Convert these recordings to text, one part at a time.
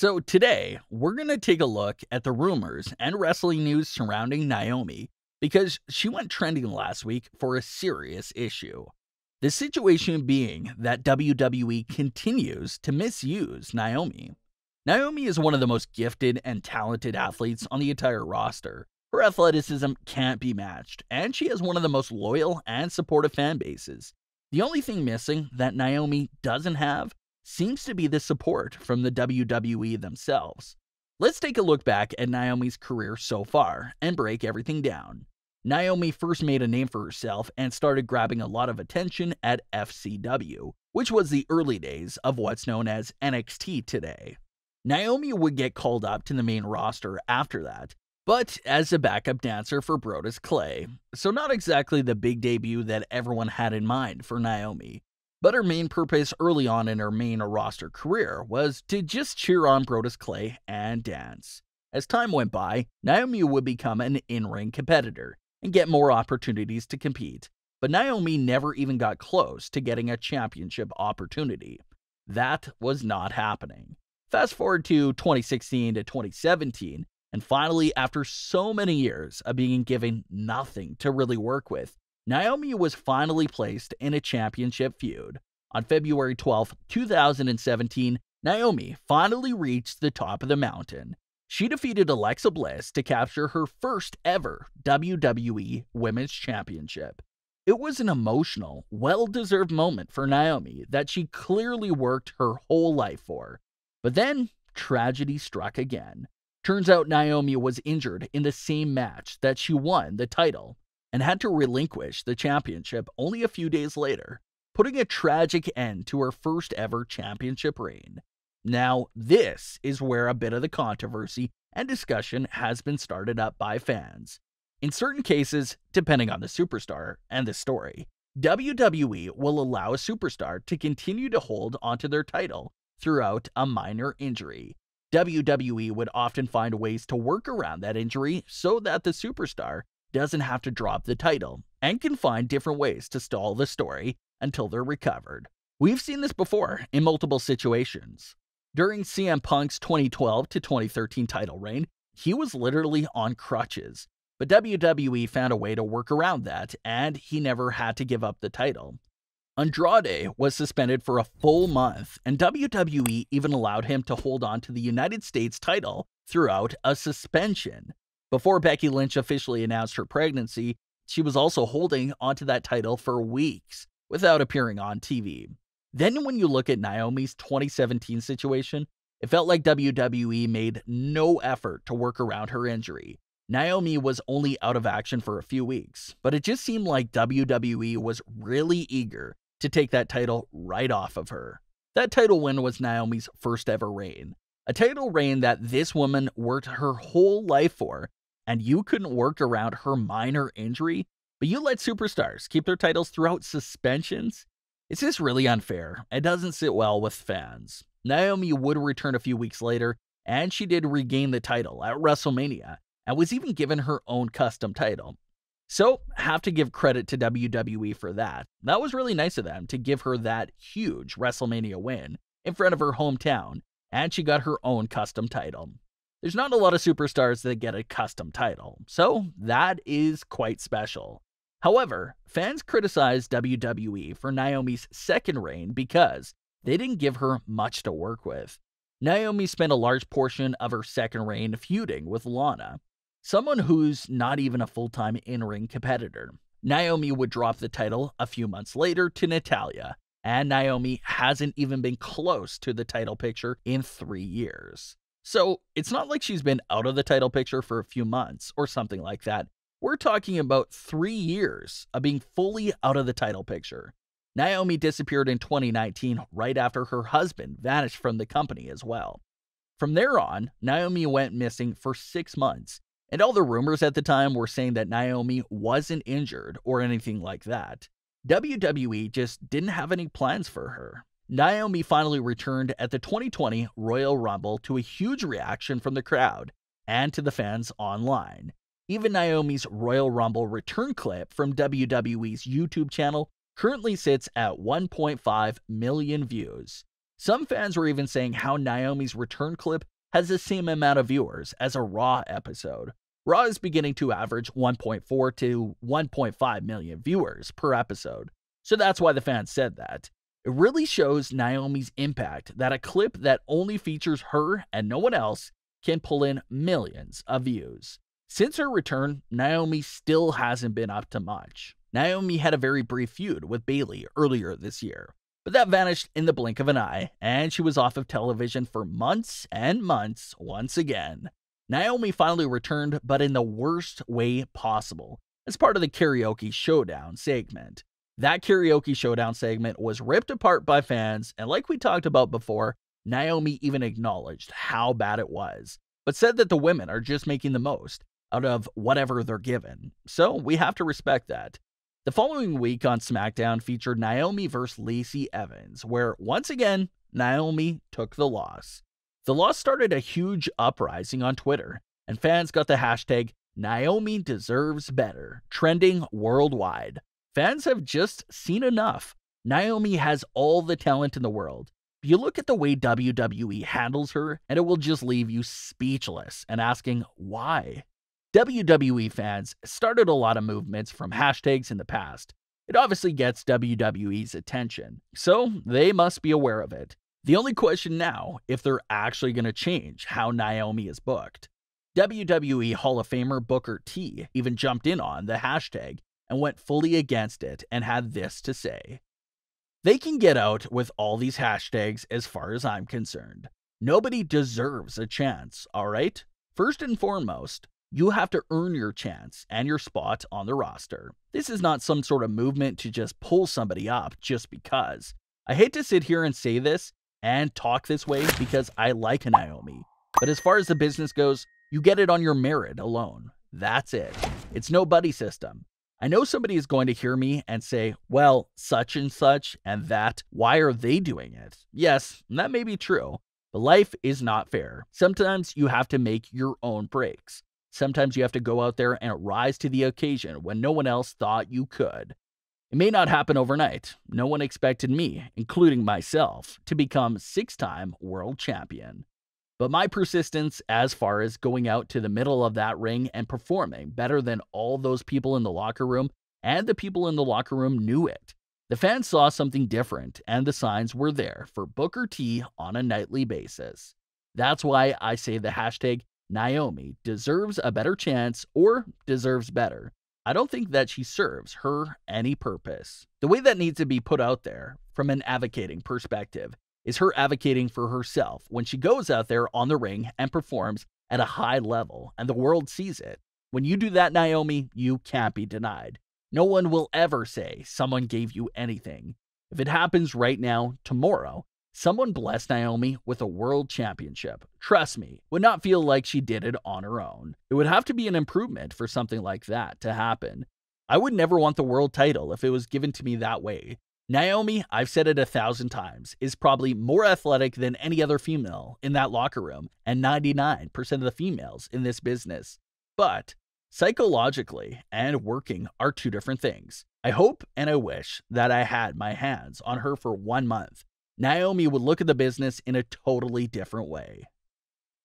So today, we're going to take a look at the rumors and wrestling news surrounding Naomi because she went trending last week for a serious issue. The situation being that WWE continues to misuse Naomi. Naomi is one of the most gifted and talented athletes on the entire roster. Her athleticism can't be matched, and she has one of the most loyal and supportive fan bases. The only thing missing that Naomi doesn't have seems to be the support from the WWE themselves. Let's take a look back at Naomi's career so far and break everything down. Naomi first made a name for herself and started grabbing a lot of attention at FCW, which was the early days of what's known as NXT today. Naomi would get called up to the main roster after that, but as a backup dancer for Brodus Clay. So, not exactly the big debut that everyone had in mind for Naomi, but her main purpose early on in her main roster career was to just cheer on Brodus Clay and dance. As time went by, Naomi would become an in ring competitor and get more opportunities to compete, but Naomi never even got close to getting a championship opportunity. That was not happening. Fast forward to 2016 to 2017, and finally, after so many years of being given nothing to really work with, Naomi was finally placed in a championship feud. On February 12, 2017, Naomi finally reached the top of the mountain. She defeated Alexa Bliss to capture her first ever WWE Women's Championship. It was an emotional, well deserved moment for Naomi that she clearly worked her whole life for. But then, tragedy struck again. Turns out Naomi was injured in the same match that she won the title and had to relinquish the championship only a few days later, putting a tragic end to her first ever championship reign. Now, this is where a bit of the controversy and discussion has been started up by fans. In certain cases, depending on the superstar and the story, WWE will allow a superstar to continue to hold onto their title throughout a minor injury. WWE would often find ways to work around that injury so that the superstar doesn't have to drop the title and can find different ways to stall the story until they're recovered. We've seen this before in multiple situations. During CM Punk's 2012 to 2013 title reign, he was literally on crutches, but WWE found a way to work around that and he never had to give up the title. Andrade was suspended for a full month, and WWE even allowed him to hold on to the United States title throughout a suspension. Before Becky Lynch officially announced her pregnancy, she was also holding onto that title for weeks without appearing on TV. Then, when you look at Naomi's 2017 situation, it felt like WWE made no effort to work around her injury. Naomi was only out of action for a few weeks, but it just seemed like WWE was really eager to take that title right off of her. That title win was Naomi's first ever reign, a title reign that this woman worked her whole life for and you couldn't work around her minor injury, but you let superstars keep their titles throughout suspensions? It's just really unfair It doesn't sit well with fans. Naomi would return a few weeks later, and she did regain the title at WrestleMania and was even given her own custom title. So, have to give credit to WWE for that. That was really nice of them to give her that huge WrestleMania win in front of her hometown, and she got her own custom title. There's not a lot of superstars that get a custom title, so that is quite special. However, fans criticized WWE for Naomi's second reign because they didn't give her much to work with. Naomi spent a large portion of her second reign feuding with Lana, someone who's not even a full time in ring competitor. Naomi would drop the title a few months later to Natalia, and Naomi hasn't even been close to the title picture in three years. So it's not like she's been out of the title picture for a few months or something like that. We're talking about three years of being fully out of the title picture. Naomi disappeared in 2019 right after her husband vanished from the company as well. From there on, Naomi went missing for six months, and all the rumors at the time were saying that Naomi wasn't injured or anything like that. WWE just didn't have any plans for her. Naomi finally returned at the 2020 Royal Rumble to a huge reaction from the crowd and to the fans online. Even Naomi's Royal Rumble return clip from WWE's YouTube channel currently sits at 1.5 million views. Some fans were even saying how Naomi's return clip has the same amount of viewers as a Raw episode. Raw is beginning to average 1.4 to 1.5 million viewers per episode, so that's why the fans said that. It really shows Naomi's impact that a clip that only features her and no one else can pull in millions of views. Since her return, Naomi still hasn't been up to much. Naomi had a very brief feud with Bailey earlier this year, but that vanished in the blink of an eye, and she was off of television for months and months once again. Naomi finally returned, but in the worst way possible, as part of the karaoke showdown segment. That karaoke showdown segment was ripped apart by fans, and like we talked about before, Naomi even acknowledged how bad it was, but said that the women are just making the most out of whatever they're given. So we have to respect that. The following week on SmackDown featured Naomi versus Lacey Evans, where once again, Naomi took the loss. The loss started a huge uprising on Twitter, and fans got the hashtag Naomi deserves better trending worldwide. Fans have just seen enough. Naomi has all the talent in the world. You look at the way WWE handles her, and it will just leave you speechless and asking why. WWE fans started a lot of movements from hashtags in the past. It obviously gets WWE's attention, so they must be aware of it. The only question now if they're actually going to change how Naomi is booked. WWE Hall of Famer Booker T even jumped in on the hashtag and went fully against it and had this to say They can get out with all these hashtags as far as I'm concerned. Nobody deserves a chance, alright? First and foremost, you have to earn your chance and your spot on the roster. This is not some sort of movement to just pull somebody up just because. I hate to sit here and say this and talk this way because I like Naomi, but as far as the business goes, you get it on your merit alone. That's it. It's no buddy system. I know somebody is going to hear me and say, well, such and such and that, why are they doing it? Yes, that may be true, but life is not fair. Sometimes you have to make your own breaks. Sometimes you have to go out there and rise to the occasion when no one else thought you could. It may not happen overnight. No one expected me, including myself, to become six time world champion. But my persistence as far as going out to the middle of that ring and performing better than all those people in the locker room, and the people in the locker room knew it. The fans saw something different, and the signs were there for Booker T on a nightly basis. That's why I say the hashtag Naomi deserves a better chance or deserves better. I don't think that she serves her any purpose. The way that needs to be put out there from an advocating perspective is her advocating for herself when she goes out there on the ring and performs at a high level, and the world sees it. When you do that, Naomi, you can't be denied. No one will ever say someone gave you anything. If it happens right now, tomorrow, someone blessed Naomi with a world championship. Trust me, would not feel like she did it on her own. It would have to be an improvement for something like that to happen. I would never want the world title if it was given to me that way. Naomi, I've said it a thousand times, is probably more athletic than any other female in that locker room and 99% of the females in this business. But psychologically and working are two different things. I hope and I wish that I had my hands on her for one month. Naomi would look at the business in a totally different way.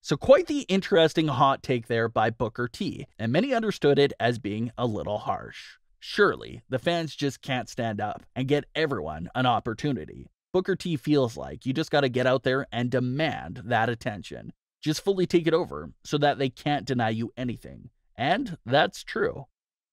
So, quite the interesting hot take there by Booker T, and many understood it as being a little harsh. Surely, the fans just can't stand up and get everyone an opportunity. Booker T feels like you just gotta get out there and demand that attention. Just fully take it over so that they can't deny you anything. And that's true.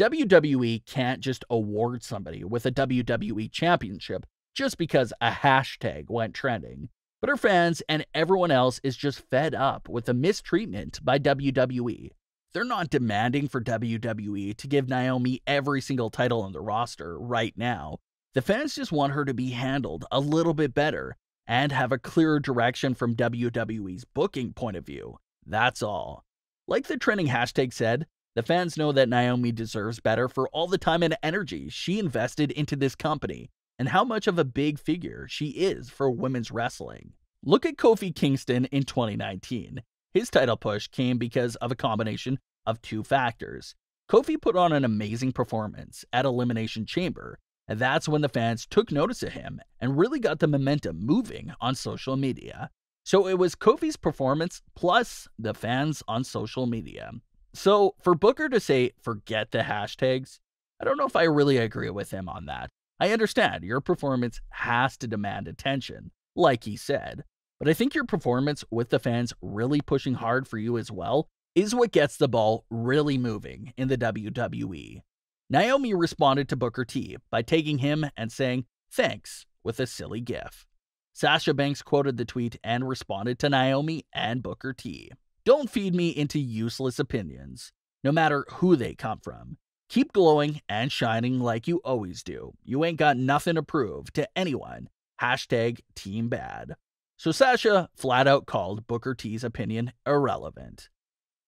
WWE can't just award somebody with a WWE championship just because a hashtag went trending. But her fans and everyone else is just fed up with the mistreatment by WWE they're not demanding for WWE to give Naomi every single title on the roster right now. The fans just want her to be handled a little bit better and have a clearer direction from WWE's booking point of view. That's all. Like the trending hashtag said, the fans know that Naomi deserves better for all the time and energy she invested into this company and how much of a big figure she is for women's wrestling. Look at Kofi Kingston in 2019. His title push came because of a combination of two factors. Kofi put on an amazing performance at Elimination Chamber, and that's when the fans took notice of him and really got the momentum moving on social media. So it was Kofi's performance plus the fans on social media. So for Booker to say, forget the hashtags, I don't know if I really agree with him on that. I understand your performance has to demand attention, like he said, but I think your performance with the fans really pushing hard for you as well is what gets the ball really moving in the WWE. Naomi responded to Booker T by taking him and saying, Thanks, with a silly gif. Sasha Banks quoted the tweet and responded to Naomi and Booker T. Don't feed me into useless opinions, no matter who they come from. Keep glowing and shining like you always do. You ain't got nothing to prove to anyone. Hashtag Team Bad. So Sasha flat out called Booker T's opinion irrelevant.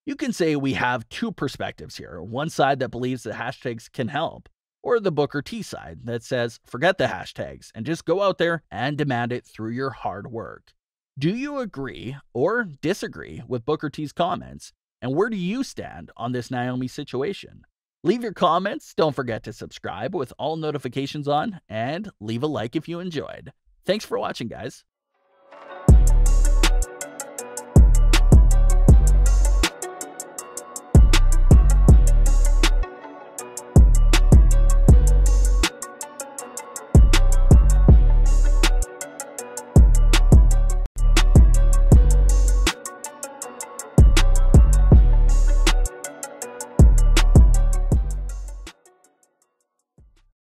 You can say we have two perspectives here one side that believes that hashtags can help, or the Booker T side that says forget the hashtags and just go out there and demand it through your hard work. Do you agree or disagree with Booker T's comments? And where do you stand on this Naomi situation? Leave your comments, don't forget to subscribe with all notifications on, and leave a like if you enjoyed. Thanks for watching, guys.